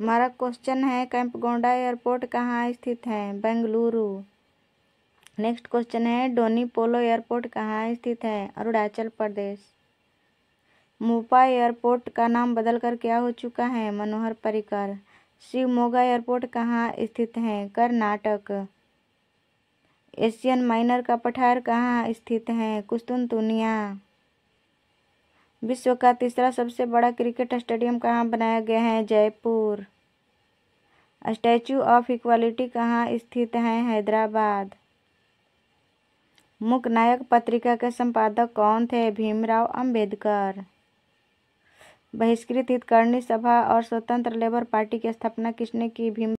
हमारा क्वेश्चन है कैंपगोंडा एयरपोर्ट कहाँ स्थित है बेंगलुरु नेक्स्ट क्वेश्चन है डोनी पोलो एयरपोर्ट कहाँ स्थित है अरुणाचल प्रदेश मोपा एयरपोर्ट का नाम बदलकर क्या हो चुका है मनोहर परिकर शिवमोगा एयरपोर्ट कहाँ स्थित है कर्नाटक एशियन माइनर का पठार कहाँ स्थित है तुनिया विश्व का तीसरा सबसे बड़ा क्रिकेट स्टेडियम कहाँ बनाया गया है जयपुर स्टैचू ऑफ इक्वालिटी कहाँ स्थित है हैदराबाद नायक पत्रिका के संपादक कौन थे भीमराव अंबेडकर बहिष्कृत हितकर्णी सभा और स्वतंत्र लेबर पार्टी की स्थापना किसने की भीम